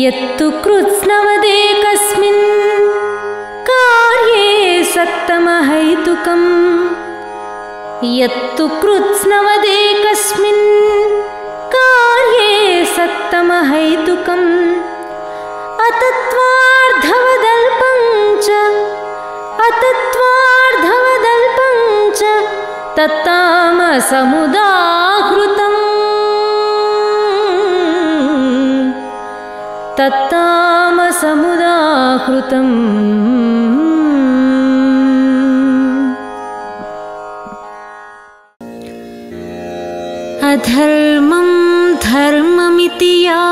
यत्तु कृत्स्नवदेकस्मिन् कार्ये सक्तमहैतुकम् यत्तु कृत्स्नवदेकस्मिन् कार्ये सक्तमहैतुकम् अतत्त्वार्धवदल्पं च अतत्त्वार्धवदल्पं च तत्तामसमुदाहृत तत्तामसमुदाहृतम् अधर्मं धर्ममिति या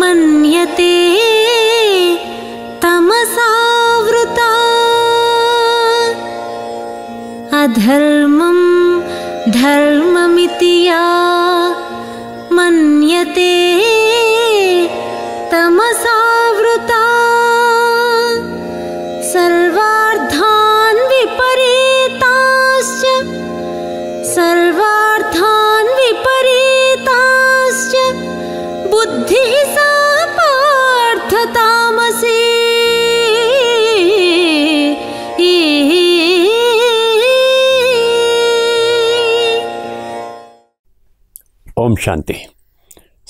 मन्यते तमसावृता अधर्मं धर्ममिति या मन्यते ఓం శాంతి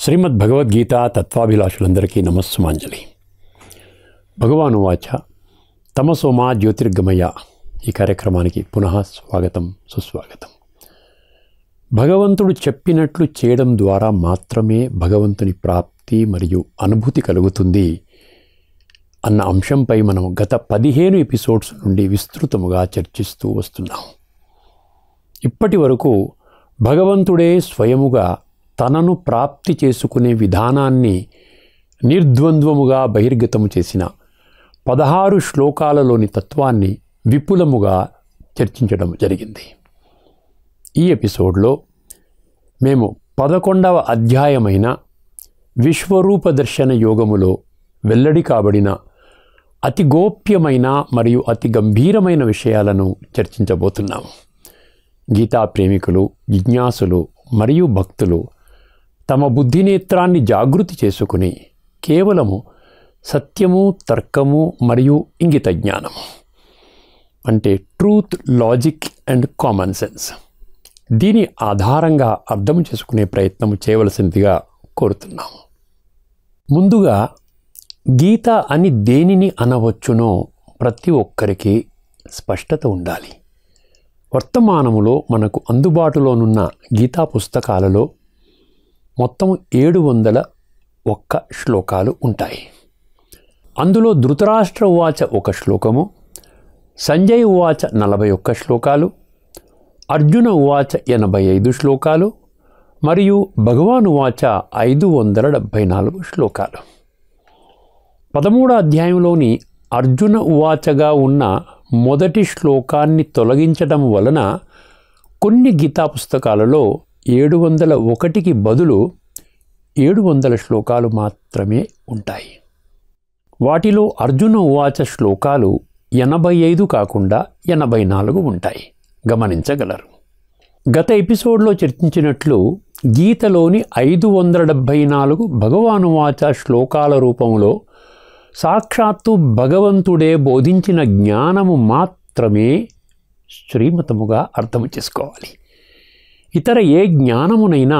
శ్రీమద్ భగవద్గీత తత్వాభిలాషులందరికీ నమస్సుమాంజలి భగవాను వాచ తమసోమా జ్యోతిర్గమయ ఈ కార్యక్రమానికి పునః స్వాగతం సుస్వాగతం భగవంతుడు చెప్పినట్లు చేయడం ద్వారా మాత్రమే భగవంతుని ప్రాప్తి మరియు అనుభూతి కలుగుతుంది అన్న అంశంపై మనం గత పదిహేను ఎపిసోడ్స్ నుండి విస్తృతముగా చర్చిస్తూ వస్తున్నాం ఇప్పటి వరకు భగవంతుడే స్వయముగా తనను ప్రాప్తి చేసుకునే విధానాన్ని నిర్ద్వంద్వముగా బహిర్గతము చేసిన పదహారు శ్లోకాలలోని తత్వాన్ని విపులముగా చర్చించడం జరిగింది ఈ ఎపిసోడ్లో మేము పదకొండవ అధ్యాయమైన విశ్వరూప దర్శన యోగములో వెల్లడి కాబడిన అతి గోప్యమైన మరియు అతి గంభీరమైన విషయాలను చర్చించబోతున్నాము గీతా ప్రేమికులు జిజ్ఞాసులు మరియు భక్తులు తమ బుద్ధినేత్రాన్ని జాగృతి చేసుకుని కేవలము సత్యము తర్కము మరియు ఇంగిత జ్ఞానము అంటే truth logic and common sense దీని ఆధారంగా అర్థం చేసుకునే ప్రయత్నం చేయవలసిందిగా కోరుతున్నాము ముందుగా గీత అని దేనిని అనవచ్చునో ప్రతి ఒక్కరికి స్పష్టత ఉండాలి వర్తమానములో మనకు అందుబాటులోనున్న గీతా పుస్తకాలలో మొత్తం ఏడు వందల ఒక్క శ్లోకాలు ఉంటాయి అందులో ధృతరాష్ట్ర వాచ ఒక శ్లోకము సంజయ్ వాచ నలభై ఒక్క శ్లోకాలు అర్జున వాచ ఎనభై ఐదు శ్లోకాలు మరియు భగవాను వాచ ఐదు వందల డెబ్భై నాలుగు శ్లోకాలు పదమూడు అధ్యాయంలోని అర్జున ఉవాచగా ఉన్న మొదటి శ్లోకాన్ని తొలగించడం వలన కొన్ని గీతా పుస్తకాలలో ఏడు వందల ఒకటికి బదులు ఏడు వందల శ్లోకాలు మాత్రమే ఉంటాయి వాటిలో అర్జున ఉవాచ శ్లోకాలు ఎనభై ఐదు కాకుండా ఎనభై నాలుగు ఉంటాయి గమనించగలరు గత ఎపిసోడ్లో చర్చించినట్లు గీతలోని ఐదు వందల డెబ్భై నాలుగు భగవానువాచ శ్లోకాల రూపంలో సాక్షాత్తు భగవంతుడే బోధించిన జ్ఞానము మాత్రమే శ్రీమతముగా అర్థం చేసుకోవాలి ఇతర ఏ జ్ఞానమునైనా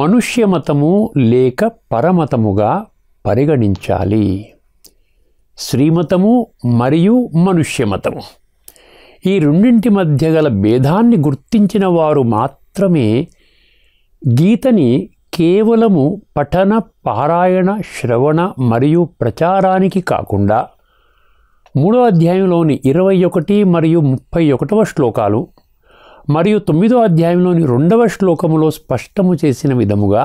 మనుష్యమతము లేక పరమతముగా పరిగణించాలి శ్రీమతము మరియు మనుష్యమతము ఈ రెండింటి మధ్య గల భేదాన్ని గుర్తించిన వారు మాత్రమే గీతని కేవలము పఠన పారాయణ శ్రవణ మరియు ప్రచారానికి కాకుండా మూడో అధ్యాయంలోని ఇరవై ఒకటి మరియు ముప్పై ఒకటవ శ్లోకాలు మరియు తొమ్మిదో అధ్యాయంలోని రెండవ శ్లోకములో స్పష్టము చేసిన విధముగా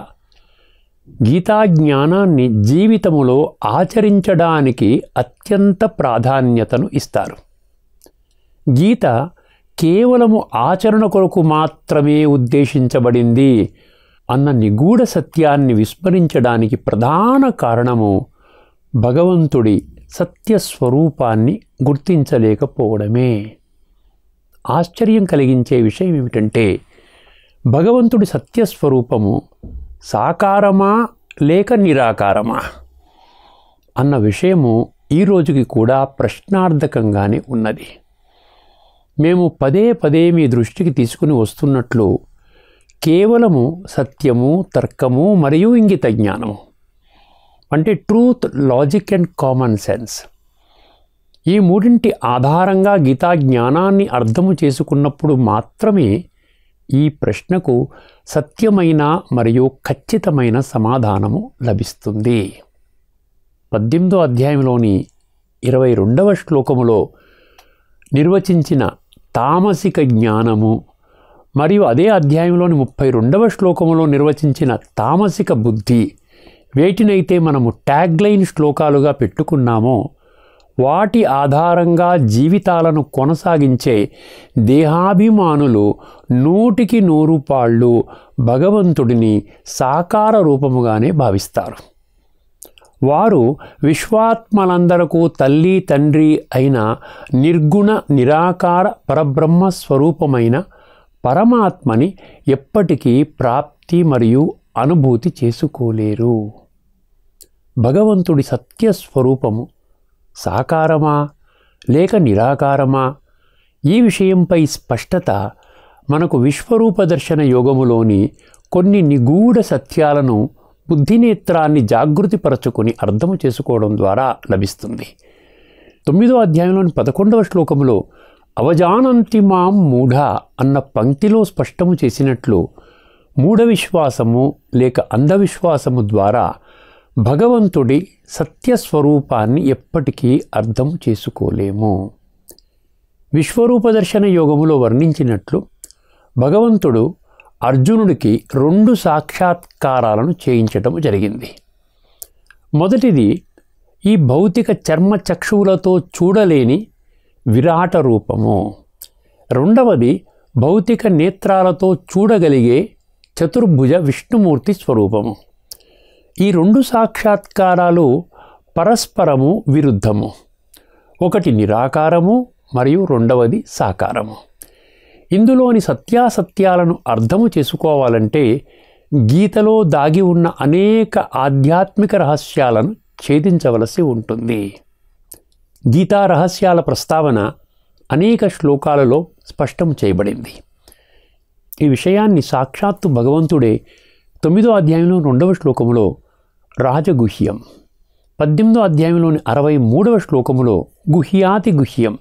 గీతా జ్ఞానాన్ని జీవితములో ఆచరించడానికి అత్యంత ప్రాధాన్యతను ఇస్తారు గీత కేవలము ఆచరణ కొరకు మాత్రమే ఉద్దేశించబడింది అన్న నిగూఢ సత్యాన్ని విస్మరించడానికి ప్రధాన కారణము భగవంతుడి సత్యస్వరూపాన్ని గుర్తించలేకపోవడమే ఆశ్చర్యం కలిగించే విషయం ఏమిటంటే భగవంతుడి సత్యస్వరూపము సాకారమా లేక నిరాకారమా అన్న విషయము ఈ రోజుకి కూడా ప్రశ్నార్థకంగానే ఉన్నది మేము పదే పదే మీ దృష్టికి తీసుకుని వస్తున్నట్లు కేవలము సత్యము తర్కము మరియు ఇంగిత జ్ఞానము అంటే truth logic and common sense ఈ మూడింటి ఆధారంగా గీతా జ్ఞానాన్ని అర్థము చేసుకున్నప్పుడు మాత్రమే ఈ ప్రశ్నకు సత్యమైన మరియు ఖచ్చితమైన సమాధానము లభిస్తుంది పద్దెనిమిదో అధ్యాయంలోని ఇరవై రెండవ శ్లోకములో నిర్వచించిన తామసిక జ్ఞానము మరియు అదే అధ్యాయంలోని ముప్పై రెండవ శ్లోకములో నిర్వచించిన తామసిక బుద్ధి వేటినైతే మనము ట్యాగ్లైన్ శ్లోకాలుగా పెట్టుకున్నామో వాటి ఆధారంగా జీవితాలను కొనసాగించే దేహాభిమానులు నూటికి నూరు పాళ్ళు భగవంతుడిని సాకార రూపముగానే భావిస్తారు వారు విశ్వాత్మలందరకు తల్లి తండ్రి అయిన నిర్గుణ నిరాకార పరబ్రహ్మ స్వరూపమైన పరమాత్మని ఎప్పటికీ ప్రాప్తి మరియు అనుభూతి చేసుకోలేరు భగవంతుడి సత్యస్వరూపము సాకారమా లేక నిరాకారమా ఈ విషయంపై స్పష్టత మనకు విశ్వరూప దర్శన యోగములోని కొన్ని నిగూఢ సత్యాలను బుద్ధినేత్రాన్ని జాగృతిపరచుకొని అర్థము చేసుకోవడం ద్వారా లభిస్తుంది తొమ్మిదో అధ్యాయంలోని పదకొండవ శ్లోకంలో అవజానంతి మాం మూఢ అన్న పంక్తిలో స్పష్టము చేసినట్లు మూఢవిశ్వాసము లేక అంధవిశ్వాసము ద్వారా భగవంతుడి సత్యస్వరూపాన్ని ఎప్పటికీ అర్థం చేసుకోలేము విశ్వరూప దర్శన యోగములో వర్ణించినట్లు భగవంతుడు అర్జునుడికి రెండు సాక్షాత్కారాలను చేయించటం జరిగింది మొదటిది ఈ భౌతిక చర్మ చక్షువులతో చూడలేని విరాట రూపము రెండవది భౌతిక నేత్రాలతో చూడగలిగే చతుర్భుజ విష్ణుమూర్తి స్వరూపము ఈ రెండు సాక్షాత్కారాలు పరస్పరము విరుద్ధము ఒకటి నిరాకారము మరియు రెండవది సాకారము ఇందులోని సత్యాసత్యాలను అర్థము చేసుకోవాలంటే గీతలో దాగి ఉన్న అనేక ఆధ్యాత్మిక రహస్యాలను ఛేదించవలసి ఉంటుంది గీతా రహస్యాల ప్రస్తావన అనేక శ్లోకాలలో స్పష్టం చేయబడింది ఈ విషయాన్ని సాక్షాత్తు భగవంతుడే తొమ్మిదో అధ్యాయంలో రెండవ శ్లోకంలో రాజగుహ్యం పద్దెనిమిదో అధ్యాయంలోని అరవై మూడవ శ్లోకములో గుహ్యాతి గుహ్యం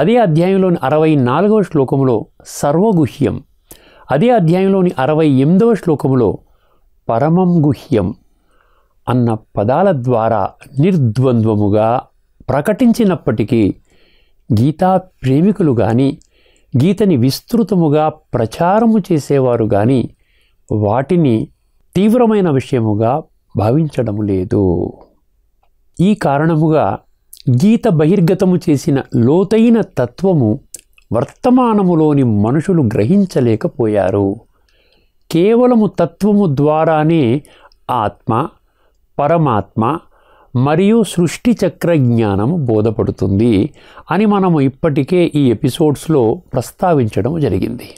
అదే అధ్యాయంలోని అరవై నాలుగవ శ్లోకములో సర్వగుహ్యం అదే అధ్యాయంలోని అరవై ఎనిమిదవ శ్లోకములో పరమం గుహ్యం అన్న పదాల ద్వారా నిర్ద్వంద్వముగా ప్రకటించినప్పటికీ గీతా ప్రేమికులు కానీ గీతని విస్తృతముగా ప్రచారము చేసేవారు కానీ వాటిని తీవ్రమైన విషయముగా భావించడం లేదు ఈ కారణముగా గీత బహిర్గతము చేసిన లోతైన తత్వము వర్తమానములోని మనుషులు గ్రహించలేకపోయారు కేవలము తత్వము ద్వారానే ఆత్మ పరమాత్మ మరియు సృష్టి చక్ర జ్ఞానము బోధపడుతుంది అని మనము ఇప్పటికే ఈ ఎపిసోడ్స్లో ప్రస్తావించడం జరిగింది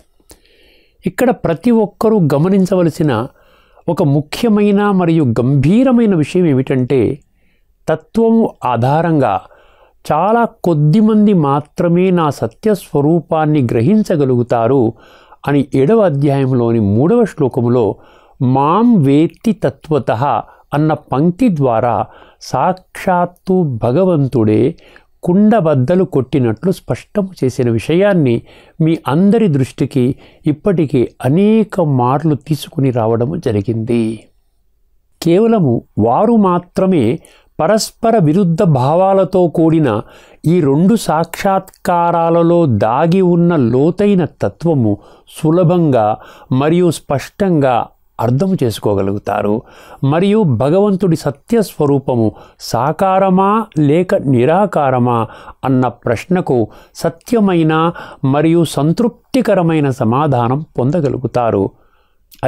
ఇక్కడ ప్రతి ఒక్కరూ గమనించవలసిన ఒక ముఖ్యమైన మరియు గంభీరమైన విషయం ఏమిటంటే తత్వం ఆధారంగా చాలా కొద్దిమంది మాత్రమే నా సత్యస్వరూపాన్ని గ్రహించగలుగుతారు అని ఏడవ అధ్యాయంలోని మూడవ శ్లోకములో మాం వేత్తి తత్వత అన్న పంక్తి ద్వారా సాక్షాత్తు భగవంతుడే కుండబద్దలు కొట్టినట్లు స్పష్టం చేసిన విషయాన్ని మీ అందరి దృష్టికి ఇప్పటికీ అనేక మార్లు తీసుకుని రావడం జరిగింది కేవలము వారు మాత్రమే పరస్పర విరుద్ధ భావాలతో కూడిన ఈ రెండు సాక్షాత్కారాలలో దాగి ఉన్న లోతైన తత్వము సులభంగా మరియు స్పష్టంగా అర్థం చేసుకోగలుగుతారు మరియు భగవంతుడి సత్యస్వరూపము సాకారమా లేక నిరాకారమా అన్న ప్రశ్నకు సత్యమైన మరియు సంతృప్తికరమైన సమాధానం పొందగలుగుతారు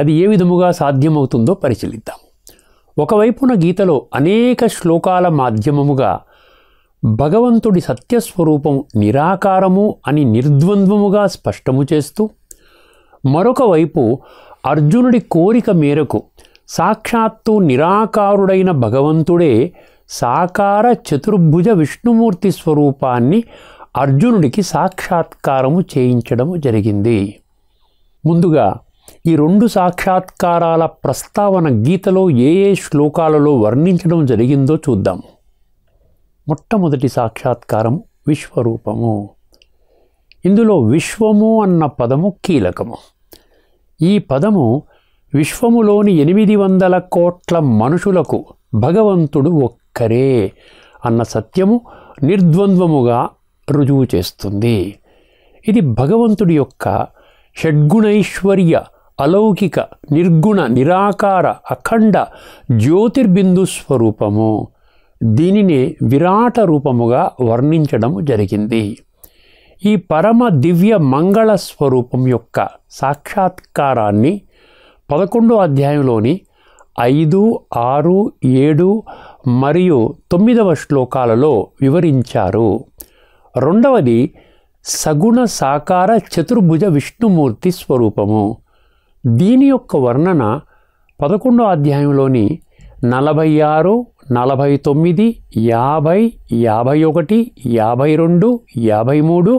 అది ఏ విధముగా సాధ్యమవుతుందో పరిశీలిద్దాం ఒకవైపున గీతలో అనేక శ్లోకాల మాధ్యమముగా భగవంతుడి సత్యస్వరూపం నిరాకారము అని నిర్ద్వంద్వముగా స్పష్టము చేస్తూ మరొక వైపు అర్జునుడి కోరిక మేరకు సాక్షాత్తు నిరాకారుడైన భగవంతుడే సాకార చతుర్భుజ విష్ణుమూర్తి స్వరూపాన్ని అర్జునుడికి సాక్షాత్కారము చేయించడము జరిగింది ముందుగా ఈ రెండు సాక్షాత్కారాల ప్రస్తావన గీతలో ఏ ఏ శ్లోకాలలో వర్ణించడం జరిగిందో చూద్దాం మొట్టమొదటి సాక్షాత్కారం విశ్వరూపము ఇందులో విశ్వము అన్న పదము కీలకము ఈ పదము విశ్వములోని ఎనిమిది వందల కోట్ల మనుషులకు భగవంతుడు ఒక్కరే అన్న సత్యము నిర్ద్వంద్వముగా రుజువు చేస్తుంది ఇది భగవంతుడి యొక్క షడ్గుణైశ్వర్య అలౌకిక నిర్గుణ నిరాకార అఖండ జ్యోతిర్బిందు స్వరూపము దీనిని విరాట రూపముగా వర్ణించడం జరిగింది ఈ పరమ దివ్య మంగళ స్వరూపం యొక్క సాక్షాత్కారాన్ని పదకొండో అధ్యాయంలోని ఐదు ఆరు ఏడు మరియు తొమ్మిదవ శ్లోకాలలో వివరించారు రెండవది సగుణ సాకార చతుర్భుజ విష్ణుమూర్తి స్వరూపము దీని యొక్క వర్ణన పదకొండో అధ్యాయంలోని నలభై ఆరు నలభై తొమ్మిది యాభై యాభై ఒకటి యాభై రెండు యాభై మూడు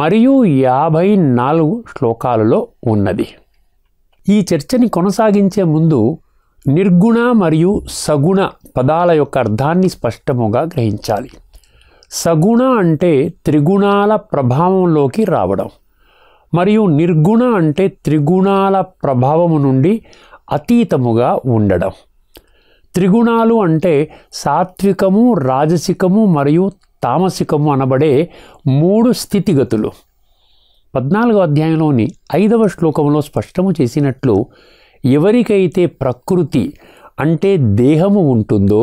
మరియు యాభై నాలుగు శ్లోకాలలో ఉన్నది ఈ చర్చని కొనసాగించే ముందు నిర్గుణ మరియు సగుణ పదాల యొక్క అర్థాన్ని స్పష్టముగా గ్రహించాలి సగుణ అంటే త్రిగుణాల ప్రభావంలోకి రావడం మరియు నిర్గుణ అంటే త్రిగుణాల ప్రభావము నుండి అతీతముగా ఉండడం త్రిగుణాలు అంటే సాత్వికము రాజసికము మరియు తామసికము అనబడే మూడు స్థితిగతులు పద్నాలుగో అధ్యాయంలోని ఐదవ శ్లోకంలో స్పష్టము చేసినట్లు ఎవరికైతే ప్రకృతి అంటే దేహము ఉంటుందో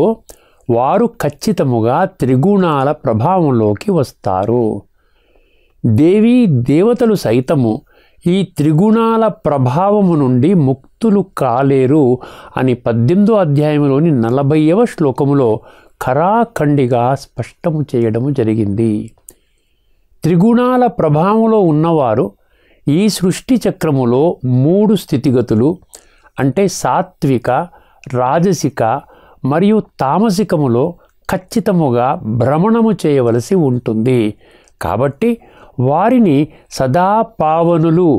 వారు ఖచ్చితముగా త్రిగుణాల ప్రభావంలోకి వస్తారు దేవి దేవతలు సైతము ఈ త్రిగుణాల ప్రభావము నుండి ముక్తులు కాలేరు అని పద్దెనిమిదో అధ్యాయంలోని నలభైవ శ్లోకములో ఖరాఖండిగా స్పష్టము చేయడము జరిగింది త్రిగుణాల ప్రభావంలో ఉన్నవారు ఈ సృష్టి చక్రములో మూడు స్థితిగతులు అంటే సాత్విక రాజసిక మరియు తామసికములో ఖచ్చితముగా భ్రమణము చేయవలసి ఉంటుంది కాబట్టి వారిని సదా పావనులు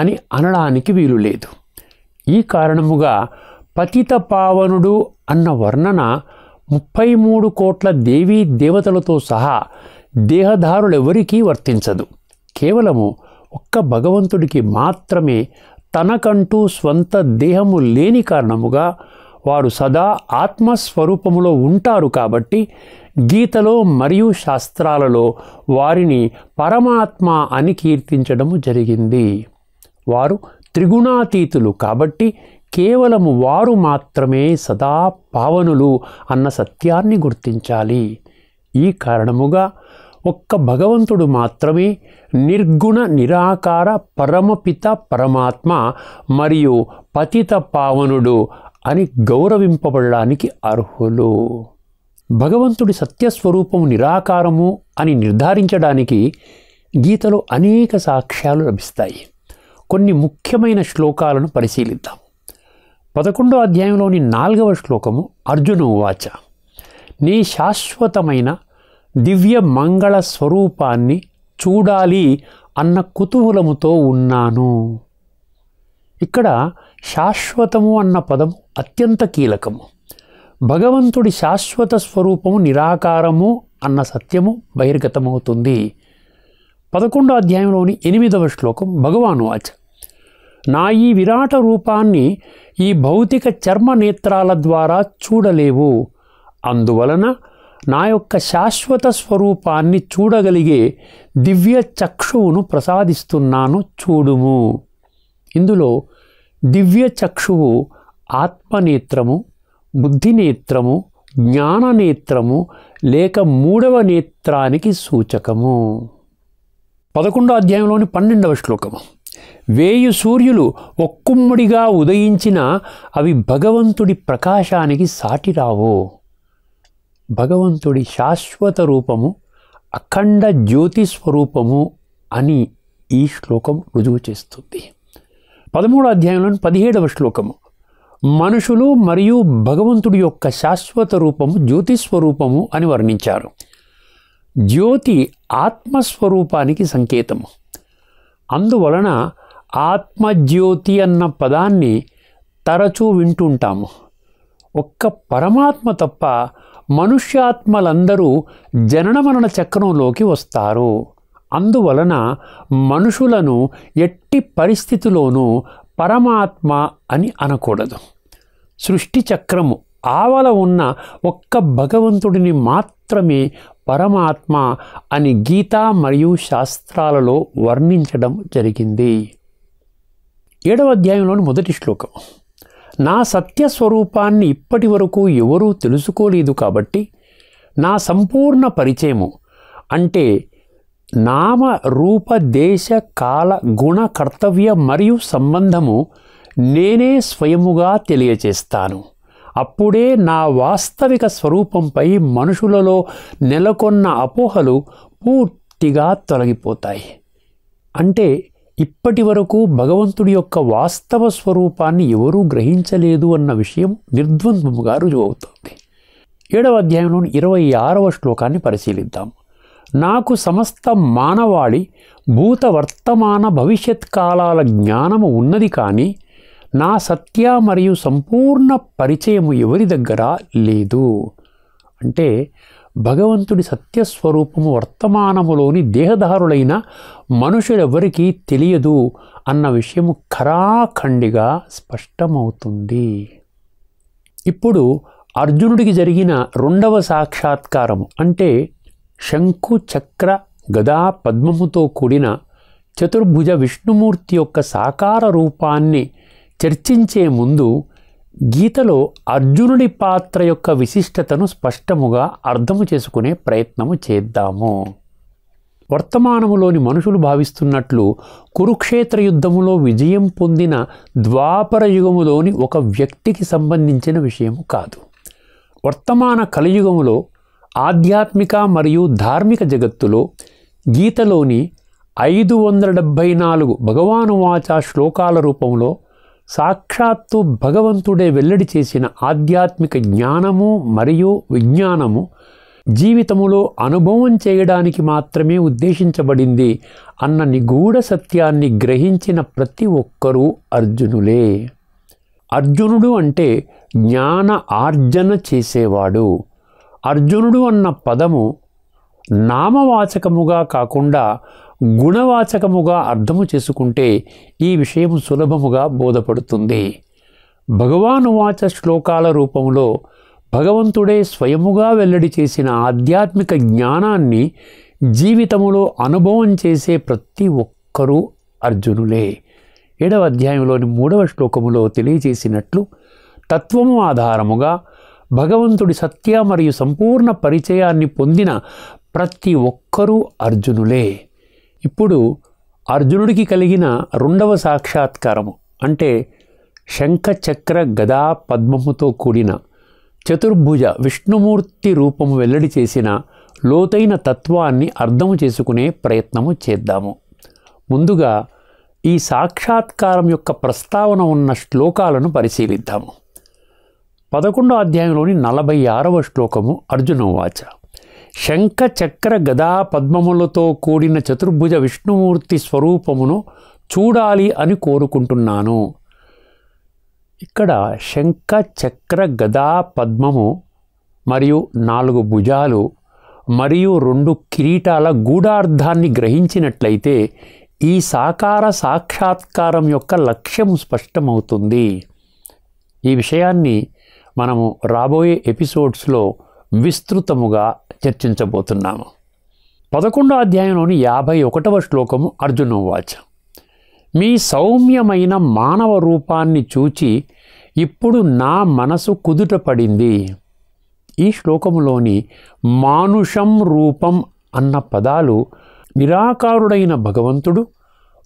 అని అనడానికి వీలు లేదు ఈ కారణముగా పతిత పావనుడు అన్న వర్ణన ముప్పై మూడు కోట్ల దేవీ దేవతలతో సహా దేహదారులెవరికీ వర్తించదు కేవలము ఒక్క భగవంతుడికి మాత్రమే తనకంటూ స్వంత దేహము లేని కారణముగా వారు సదా ఆత్మస్వరూపములో ఉంటారు కాబట్టి గీతలో మరియు శాస్త్రాలలో వారిని పరమాత్మ అని కీర్తించడము జరిగింది వారు త్రిగుణాతీతులు కాబట్టి కేవలము వారు మాత్రమే సదా పావనులు అన్న సత్యాన్ని గుర్తించాలి ఈ కారణముగా ఒక్క భగవంతుడు మాత్రమే నిర్గుణ నిరాకార పరమపిత పరమాత్మ మరియు పతిత పావనుడు అని గౌరవింపబడడానికి అర్హులు భగవంతుడి సత్యస్వరూపము నిరాకారము అని నిర్ధారించడానికి గీతలో అనేక సాక్ష్యాలు లభిస్తాయి కొన్ని ముఖ్యమైన శ్లోకాలను పరిశీలిద్దాం పదకొండో అధ్యాయంలోని నాలుగవ శ్లోకము అర్జున వాచ నీ శాశ్వతమైన దివ్య మంగళ స్వరూపాన్ని చూడాలి అన్న కుతూహలముతో ఉన్నాను ఇక్కడ శాశ్వతము అన్న పదము అత్యంత కీలకము భగవంతుడి శాశ్వత స్వరూపము నిరాకారము అన్న సత్యము బహిర్గతమవుతుంది పదకొండో అధ్యాయంలోని ఎనిమిదవ శ్లోకం భగవాను వాచ నా ఈ విరాట రూపాన్ని ఈ భౌతిక చర్మ నేత్రాల ద్వారా చూడలేవు అందువలన నా యొక్క శాశ్వత స్వరూపాన్ని చూడగలిగే దివ్య చక్షువును ప్రసాదిస్తున్నాను చూడుము ఇందులో దివ్య చక్షువు ఆత్మనేత్రము బుద్ధి నేత్రము జ్ఞాన నేత్రము లేక మూడవ నేత్రానికి సూచకము పదకొండో అధ్యాయంలోని పన్నెండవ శ్లోకము వేయు సూర్యులు ఒక్కుమ్మడిగా ఉదయించిన అవి భగవంతుడి ప్రకాశానికి సాటిరావు భగవంతుడి శాశ్వత రూపము అఖండ జ్యోతి స్వరూపము అని ఈ శ్లోకం రుజువు చేస్తుంది పదమూడో అధ్యాయంలోని పదిహేడవ శ్లోకము మనుషులు మరియు భగవంతుడి యొక్క శాశ్వత రూపము జ్యోతిస్వరూపము అని వర్ణించారు జ్యోతి ఆత్మస్వరూపానికి సంకేతము అందువలన ఆత్మజ్యోతి అన్న పదాన్ని తరచూ వింటుంటాము ఒక్క పరమాత్మ తప్ప మనుష్యాత్మలందరూ జనన మరణ చక్రంలోకి వస్తారు అందువలన మనుషులను ఎట్టి పరిస్థితిలోనూ పరమాత్మ అని అనకూడదు సృష్టి చక్రము ఆవల ఉన్న ఒక్క భగవంతుడిని మాత్రమే పరమాత్మ అని గీత మరియు శాస్త్రాలలో వర్ణించడం జరిగింది ఏడవ అధ్యాయంలోని మొదటి శ్లోకం నా సత్యస్వరూపాన్ని ఇప్పటి వరకు ఎవరూ తెలుసుకోలేదు కాబట్టి నా సంపూర్ణ పరిచయము అంటే నామ రూప దేశ కాల గుణ కర్తవ్య మరియు సంబంధము నేనే స్వయముగా తెలియచేస్తాను అప్పుడే నా వాస్తవిక స్వరూపంపై మనుషులలో నెలకొన్న అపోహలు పూర్తిగా తొలగిపోతాయి అంటే ఇప్పటి వరకు భగవంతుడి యొక్క వాస్తవ స్వరూపాన్ని ఎవరూ గ్రహించలేదు అన్న విషయం నిర్ద్వంద్వముగా రుజువవుతుంది ఏడవ అధ్యాయంలోని ఇరవై ఆరవ శ్లోకాన్ని పరిశీలిద్దాం నాకు సమస్త మానవాళి భూత వర్తమాన భవిష్యత్ కాలాల జ్ఞానము ఉన్నది కానీ నా సత్య మరియు సంపూర్ణ పరిచయము ఎవరి దగ్గర లేదు అంటే భగవంతుడి సత్యస్వరూపము వర్తమానములోని దేహదారులైన మనుషులెవరికీ తెలియదు అన్న విషయము ఖరాఖండిగా స్పష్టమవుతుంది ఇప్పుడు అర్జునుడికి జరిగిన రెండవ సాక్షాత్కారము అంటే శంకు చక్ర గదా పద్మముతో కూడిన చతుర్భుజ విష్ణుమూర్తి యొక్క సాకార రూపాన్ని చర్చించే ముందు గీతలో అర్జునుడి పాత్ర యొక్క విశిష్టతను స్పష్టముగా అర్థము చేసుకునే ప్రయత్నము చేద్దాము వర్తమానములోని మనుషులు భావిస్తున్నట్లు కురుక్షేత్ర యుద్ధములో విజయం పొందిన ద్వాపర యుగములోని ఒక వ్యక్తికి సంబంధించిన విషయము కాదు వర్తమాన కలియుగములో ఆధ్యాత్మిక మరియు ధార్మిక జగత్తులో గీతలోని ఐదు వందల డెబ్భై నాలుగు భగవాను వాచ శ్లోకాల రూపంలో సాక్షాత్తు భగవంతుడే వెల్లడి చేసిన ఆధ్యాత్మిక జ్ఞానము మరియు విజ్ఞానము జీవితములో అనుభవం చేయడానికి మాత్రమే ఉద్దేశించబడింది అన్న నిగూఢ సత్యాన్ని గ్రహించిన ప్రతి ఒక్కరూ అర్జునులే అర్జునుడు అంటే జ్ఞాన ఆర్జన చేసేవాడు అర్జునుడు అన్న పదము నామవాచకముగా కాకుండా గుణవాచకముగా అర్థము చేసుకుంటే ఈ విషయం సులభముగా బోధపడుతుంది భగవానువాచ శ్లోకాల రూపంలో భగవంతుడే స్వయముగా వెల్లడి చేసిన ఆధ్యాత్మిక జ్ఞానాన్ని జీవితములో అనుభవం చేసే ప్రతి ఒక్కరూ అర్జునులే ఏడవ అధ్యాయంలోని మూడవ శ్లోకములో తెలియజేసినట్లు తత్వము ఆధారముగా భగవంతుడి సత్య మరియు సంపూర్ణ పరిచయాన్ని పొందిన ప్రతి ఒక్కరూ అర్జునులే ఇప్పుడు అర్జునుడికి కలిగిన రెండవ సాక్షాత్కారము అంటే శంఖచక్ర గదా పద్మముతో కూడిన చతుర్భుజ విష్ణుమూర్తి రూపము వెల్లడి చేసిన లోతైన తత్వాన్ని అర్థం చేసుకునే ప్రయత్నము చేద్దాము ముందుగా ఈ సాక్షాత్కారం యొక్క ప్రస్తావన ఉన్న శ్లోకాలను పరిశీలిద్దాము పదకొండో అధ్యాయంలోని నలభై ఆరవ శ్లోకము అర్జునవాచ శంఖ చక్ర గదా పద్మములతో కూడిన చతుర్భుజ విష్ణుమూర్తి స్వరూపమును చూడాలి అని కోరుకుంటున్నాను ఇక్కడ శంఖ చక్ర గదా పద్మము మరియు నాలుగు భుజాలు మరియు రెండు కిరీటాల గూఢార్థాన్ని గ్రహించినట్లయితే ఈ సాకార సాక్షాత్కారం యొక్క లక్ష్యం స్పష్టమవుతుంది ఈ విషయాన్ని మనము రాబోయే ఎపిసోడ్స్లో విస్తృతముగా చర్చించబోతున్నాము పదకొండో అధ్యాయంలోని యాభై ఒకటవ శ్లోకము అర్జున వాచ మీ సౌమ్యమైన మానవ రూపాన్ని చూచి ఇప్పుడు నా మనసు కుదుట పడింది ఈ శ్లోకములోని మానుషం రూపం అన్న పదాలు నిరాకారుడైన భగవంతుడు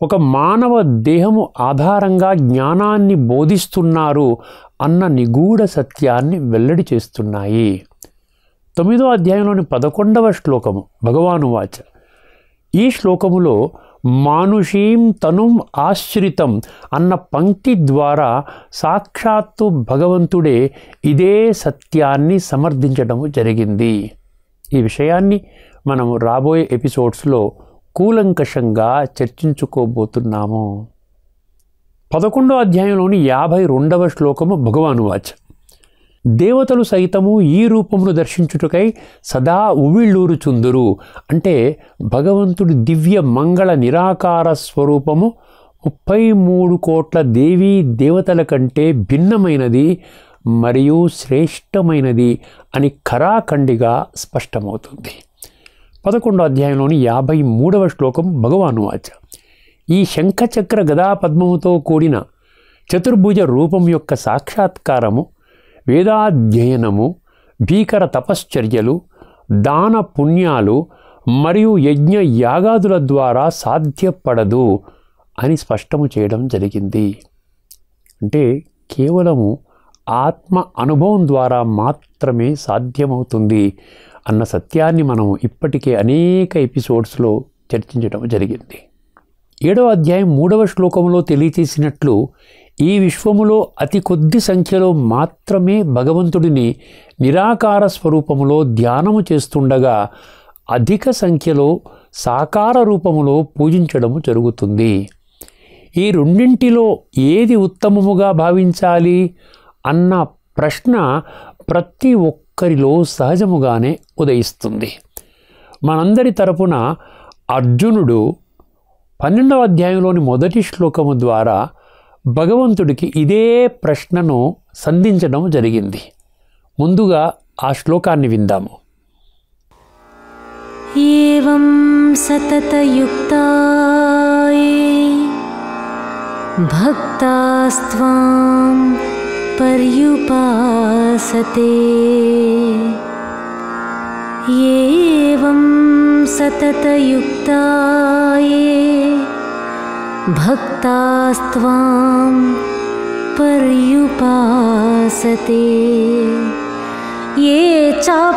ఒక మానవ దేహము ఆధారంగా జ్ఞానాన్ని బోధిస్తున్నారు అన్న నిగూఢ సత్యాన్ని వెల్లడి చేస్తున్నాయి తొమ్మిదో అధ్యాయంలోని పదకొండవ శ్లోకము భగవాను వాచ ఈ శ్లోకములో మానుషీం తనుం ఆశ్రితం అన్న పంక్తి ద్వారా సాక్షాత్తు భగవంతుడే ఇదే సత్యాన్ని సమర్థించడం జరిగింది ఈ విషయాన్ని మనం రాబోయే ఎపిసోడ్స్లో కూలంకషంగా చర్చించుకోబోతున్నాము పదకొండో అధ్యాయంలోని యాభై రెండవ శ్లోకము భగవాను వాచ్ దేవతలు సైతము ఈ రూపమును దర్శించుటకై సదా ఉవిళ్ళూరుచుందురు అంటే భగవంతుడి దివ్య మంగళ నిరాకార స్వరూపము ముప్పై మూడు కోట్ల దేవీ దేవతల కంటే భిన్నమైనది మరియు శ్రేష్టమైనది అని ఖరాఖండిగా స్పష్టమవుతుంది పదకొండో అధ్యాయంలోని యాభై మూడవ శ్లోకం భగవాను వాచ ఈ శంఖచక్ర గదాపద్మముతో కూడిన చతుర్భుజ రూపం యొక్క సాక్షాత్కారము వేదాధ్యయనము భీకర తపశ్చర్యలు దాన పుణ్యాలు మరియు యజ్ఞ యాగాదుల ద్వారా సాధ్యపడదు అని స్పష్టము చేయడం జరిగింది అంటే కేవలము ఆత్మ అనుభవం ద్వారా మాత్రమే సాధ్యమవుతుంది అన్న సత్యాన్ని మనం ఇప్పటికే అనేక ఎపిసోడ్స్లో చర్చించడం జరిగింది ఏడవ అధ్యాయం మూడవ శ్లోకంలో తెలియచేసినట్లు ఈ విశ్వములో అతి కొద్ది సంఖ్యలో మాత్రమే భగవంతుడిని నిరాకార స్వరూపములో ధ్యానము చేస్తుండగా అధిక సంఖ్యలో సాకార రూపములో పూజించడము జరుగుతుంది ఈ రెండింటిలో ఏది ఉత్తమముగా భావించాలి అన్న ప్రశ్న ప్రతి ఒక్కరిలో సహజముగానే ఉదయిస్తుంది మనందరి తరపున అర్జునుడు పన్నెండవ అధ్యాయంలోని మొదటి శ్లోకము ద్వారా భగవంతుడికి ఇదే ప్రశ్నను సంధించడం జరిగింది ముందుగా ఆ శ్లోకాన్ని విందాము ఏం సతతయుక్తాయే పర్యుపాసతే ఏం सततयुक्ताये ये भक्तास्त्वां पर्युपासते ये चाप्यक्षरमव्यक्तम्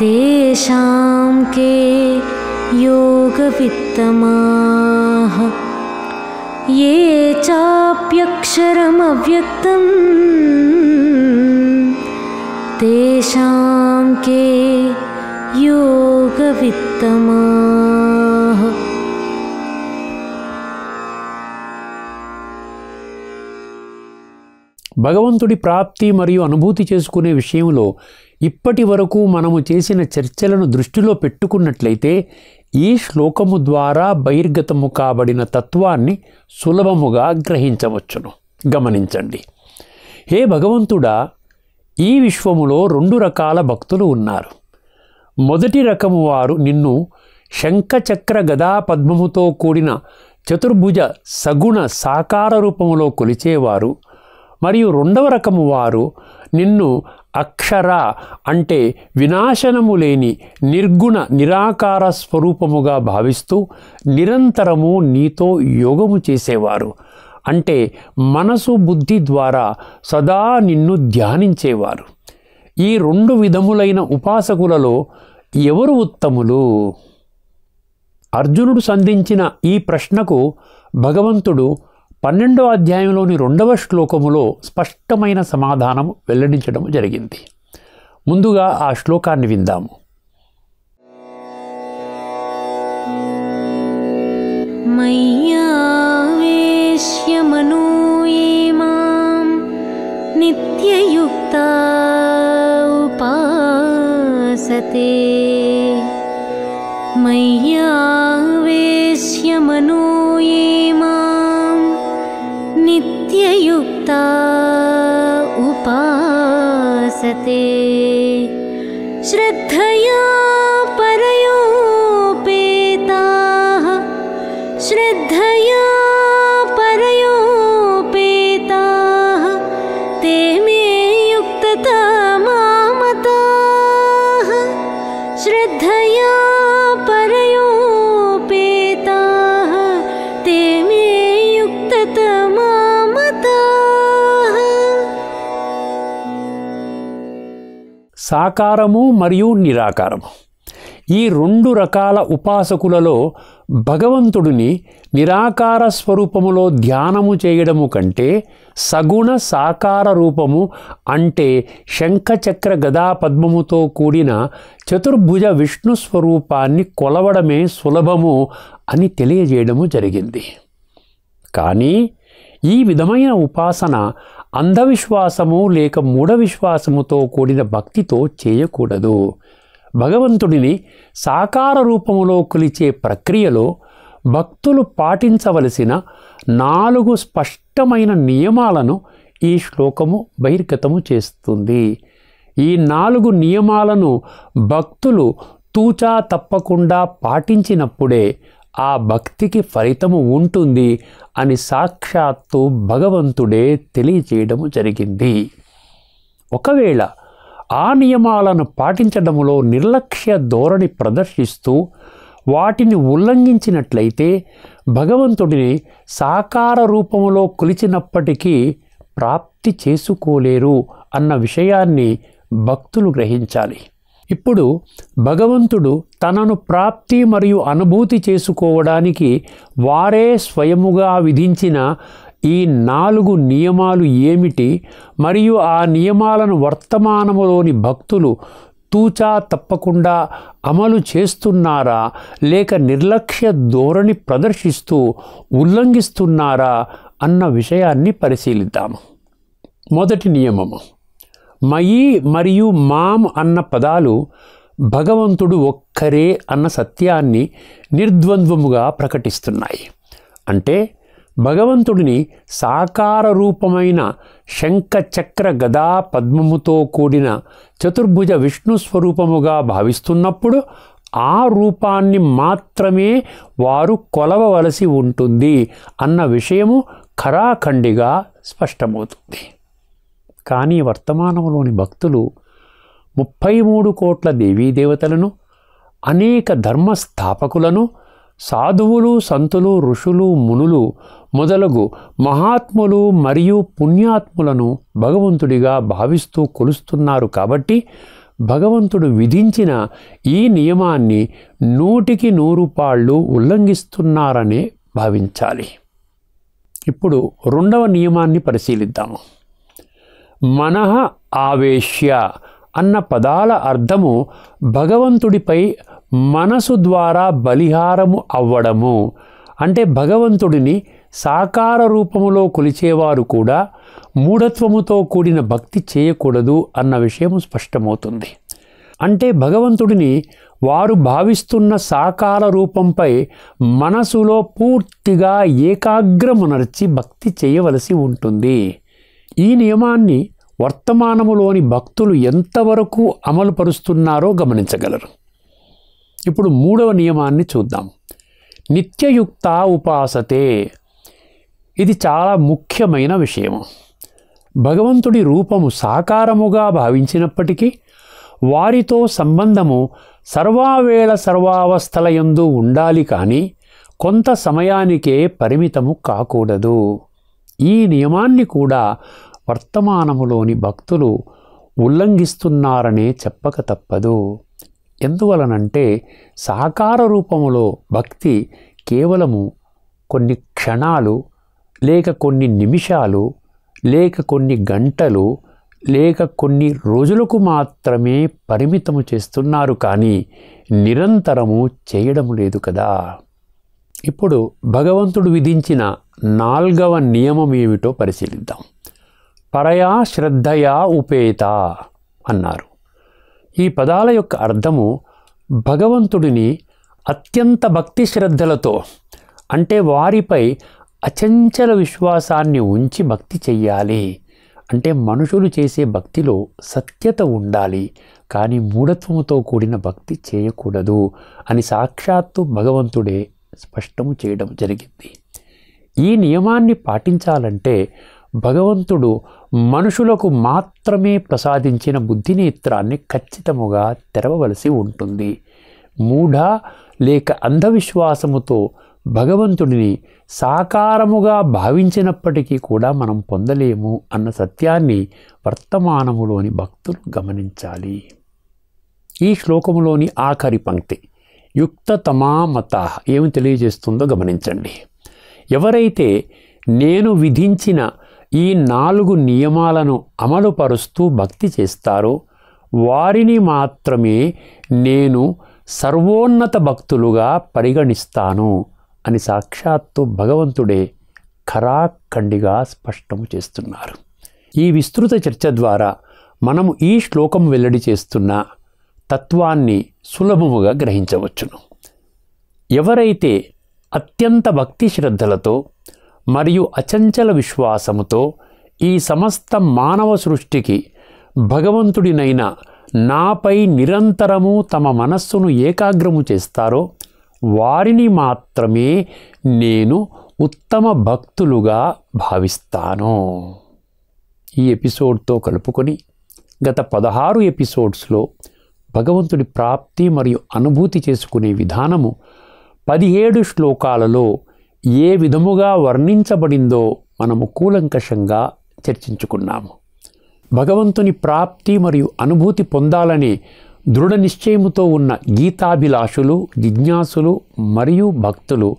तेषां के योगवित्तमाः ఏ चाप्यक्षरमव्यक्तं तेषां के భగవంతుడి ప్రాప్తి మరియు అనుభూతి చేసుకునే విషయంలో ఇప్పటి వరకు మనము చేసిన చర్చలను దృష్టిలో పెట్టుకున్నట్లయితే ఈ శ్లోకము ద్వారా బహిర్గతము కాబడిన తత్వాన్ని సులభముగా గ్రహించవచ్చును గమనించండి హే భగవంతుడా ఈ విశ్వములో రెండు రకాల భక్తులు ఉన్నారు మొదటి రకము వారు నిన్ను శంఖచక్ర గదా పద్మముతో కూడిన చతుర్భుజ సగుణ సాకార రూపములో కొలిచేవారు మరియు రెండవ రకము వారు నిన్ను అక్షర అంటే వినాశనము లేని నిర్గుణ నిరాకార స్వరూపముగా భావిస్తూ నిరంతరము నీతో యోగము చేసేవారు అంటే మనసు బుద్ధి ద్వారా సదా నిన్ను ధ్యానించేవారు ఈ రెండు విధములైన ఉపాసకులలో ఎవరు ఉత్తములు అర్జునుడు సంధించిన ఈ ప్రశ్నకు భగవంతుడు పన్నెండో అధ్యాయంలోని రెండవ శ్లోకములో స్పష్టమైన సమాధానం వెల్లడించడం జరిగింది ముందుగా ఆ శ్లోకాన్ని విందాము సాకారము మరియు నిరాకారము ఈ రెండు రకాల ఉపాసకులలో భగవంతుడిని నిరాకార స్వరూపములో ధ్యానము చేయడము కంటే సగుణ సాకార రూపము అంటే శంఖచక్ర గదా పద్మముతో కూడిన చతుర్భుజ విష్ణు స్వరూపాన్ని కొలవడమే సులభము అని తెలియజేయడము జరిగింది కానీ ఈ విధమైన ఉపాసన అంధవిశ్వాసము లేక మూఢ విశ్వాసముతో కూడిన భక్తితో చేయకూడదు భగవంతుడిని సాకార రూపములో కొలిచే ప్రక్రియలో భక్తులు పాటించవలసిన నాలుగు స్పష్టమైన నియమాలను ఈ శ్లోకము బహిర్గతము చేస్తుంది ఈ నాలుగు నియమాలను భక్తులు తూచా తప్పకుండా పాటించినప్పుడే ఆ భక్తికి ఫలితము ఉంటుంది అని సాక్షాత్తు భగవంతుడే తెలియచేయడము జరిగింది ఒకవేళ ఆ నియమాలను పాటించడంలో నిర్లక్ష్య ధోరణి ప్రదర్శిస్తూ వాటిని ఉల్లంఘించినట్లయితే భగవంతుడిని సాకార రూపంలో కొలిచినప్పటికీ ప్రాప్తి చేసుకోలేరు అన్న విషయాన్ని భక్తులు గ్రహించాలి ఇప్పుడు భగవంతుడు తనను ప్రాప్తి మరియు అనుభూతి చేసుకోవడానికి వారే స్వయముగా విధించిన ఈ నాలుగు నియమాలు ఏమిటి మరియు ఆ నియమాలను వర్తమానములోని భక్తులు తూచా తప్పకుండా అమలు చేస్తున్నారా లేక నిర్లక్ష్య ధోరణి ప్రదర్శిస్తూ ఉల్లంఘిస్తున్నారా అన్న విషయాన్ని పరిశీలిద్దాము మొదటి నియమము మయి మరియు మాం అన్న పదాలు భగవంతుడు ఒక్కరే అన్న సత్యాన్ని నిర్ద్వంద్వముగా ప్రకటిస్తున్నాయి అంటే భగవంతుడిని సాకార రూపమైన శంఖచక్ర గదా పద్మముతో కూడిన చతుర్భుజ విష్ణు స్వరూపముగా భావిస్తున్నప్పుడు ఆ రూపాన్ని మాత్రమే వారు కొలవవలసి ఉంటుంది అన్న విషయము ఖరాఖండిగా స్పష్టమవుతుంది కానీ వర్తమానంలోని భక్తులు ముప్పై మూడు కోట్ల దేవీదేవతలను అనేక ధర్మస్థాపకులను సాధువులు సంతులు ఋషులు మునులు మొదలగు మహాత్ములు మరియు పుణ్యాత్ములను భగవంతుడిగా భావిస్తూ కొలుస్తున్నారు కాబట్టి భగవంతుడు విధించిన ఈ నియమాన్ని నూటికి నూరు పాళ్ళు ఉల్లంఘిస్తున్నారనే భావించాలి ఇప్పుడు రెండవ నియమాన్ని పరిశీలిద్దాము మనః ఆవేశ్య అన్న పదాల అర్థము భగవంతుడిపై మనసు ద్వారా బలిహారము అవ్వడము అంటే భగవంతుడిని సాకార రూపములో కొలిచేవారు కూడా మూఢత్వముతో కూడిన భక్తి చేయకూడదు అన్న విషయము స్పష్టమవుతుంది అంటే భగవంతుడిని వారు భావిస్తున్న సాకార రూపంపై మనసులో పూర్తిగా ఏకాగ్రమునర్చి భక్తి చేయవలసి ఉంటుంది ఈ నియమాన్ని వర్తమానములోని భక్తులు ఎంతవరకు అమలు పరుస్తున్నారో గమనించగలరు ఇప్పుడు మూడవ నియమాన్ని చూద్దాం నిత్యయుక్త ఉపాసతే ఇది చాలా ముఖ్యమైన విషయం భగవంతుడి రూపము సాకారముగా భావించినప్పటికీ వారితో సంబంధము సర్వావేళ సర్వావస్థలయందు ఉండాలి కానీ కొంత సమయానికే పరిమితము కాకూడదు ఈ నియమాన్ని కూడా వర్తమానములోని భక్తులు ఉల్లంఘిస్తున్నారనే చెప్పక తప్పదు ఎందువలనంటే సాకార రూపములో భక్తి కేవలము కొన్ని క్షణాలు లేక కొన్ని నిమిషాలు లేక కొన్ని గంటలు లేక కొన్ని రోజులకు మాత్రమే పరిమితము చేస్తున్నారు కానీ నిరంతరము చేయడం లేదు కదా ఇప్పుడు భగవంతుడు విధించిన నాల్గవ నియమం ఏమిటో పరిశీలిద్దాం పరయా శ్రద్ధయా ఉపేత అన్నారు ఈ పదాల యొక్క అర్థము భగవంతుడిని అత్యంత భక్తి శ్రద్ధలతో అంటే వారిపై అచంచల విశ్వాసాన్ని ఉంచి భక్తి చెయ్యాలి అంటే మనుషులు చేసే భక్తిలో సత్యత ఉండాలి కానీ మూఢత్వముతో కూడిన భక్తి చేయకూడదు అని సాక్షాత్తు భగవంతుడే స్పష్టము చేయడం జరిగింది ఈ నియమాన్ని పాటించాలంటే భగవంతుడు మనుషులకు మాత్రమే ప్రసాదించిన బుద్ధినేత్రాన్ని ఖచ్చితముగా తెరవవలసి ఉంటుంది మూఢ లేక అంధవిశ్వాసముతో భగవంతుడిని సాకారముగా భావించినప్పటికీ కూడా మనం పొందలేము అన్న సత్యాన్ని వర్తమానములోని భక్తులు గమనించాలి ఈ శ్లోకములోని ఆఖరి పంక్తి మత ఏమి తెలియజేస్తుందో గమనించండి ఎవరైతే నేను విధించిన ఈ నాలుగు నియమాలను అమలుపరుస్తూ భక్తి చేస్తారో వారిని మాత్రమే నేను సర్వోన్నత భక్తులుగా పరిగణిస్తాను అని సాక్షాత్తు భగవంతుడే ఖరాఖండిగా స్పష్టము చేస్తున్నారు ఈ విస్తృత చర్చ ద్వారా మనము ఈ శ్లోకం వెల్లడి చేస్తున్న తత్వాన్ని సులభముగా గ్రహించవచ్చును ఎవరైతే అత్యంత భక్తి శ్రద్ధలతో మరియు అచంచల విశ్వాసముతో ఈ సమస్త మానవ సృష్టికి భగవంతుడినైన నాపై నిరంతరము తమ మనస్సును ఏకాగ్రము చేస్తారో వారిని మాత్రమే నేను ఉత్తమ భక్తులుగా భావిస్తాను ఈ ఎపిసోడ్తో కలుపుకొని గత పదహారు ఎపిసోడ్స్లో భగవంతుడి ప్రాప్తి మరియు అనుభూతి చేసుకునే విధానము పదిహేడు శ్లోకాలలో ఏ విధముగా వర్ణించబడిందో మనము కూలంకషంగా చర్చించుకున్నాము భగవంతుని ప్రాప్తి మరియు అనుభూతి పొందాలని దృఢ నిశ్చయముతో ఉన్న గీతాభిలాషులు జిజ్ఞాసులు మరియు భక్తులు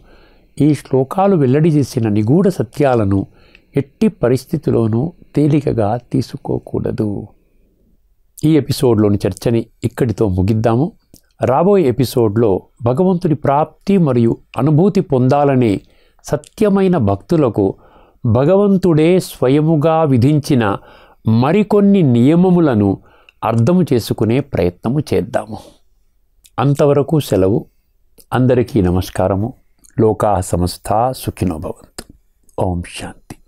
ఈ శ్లోకాలు వెల్లడి చేసిన నిగూఢ సత్యాలను ఎట్టి పరిస్థితిలోనూ తేలికగా తీసుకోకూడదు ఈ ఎపిసోడ్లోని చర్చని ఇక్కడితో ముగిద్దాము రాబోయే ఎపిసోడ్లో భగవంతుడి ప్రాప్తి మరియు అనుభూతి పొందాలని సత్యమైన భక్తులకు భగవంతుడే స్వయముగా విధించిన మరికొన్ని నియమములను అర్థం చేసుకునే ప్రయత్నము చేద్దాము అంతవరకు సెలవు అందరికీ నమస్కారము లోకా సమస్త సుఖినోభవంతు ఓం శాంతి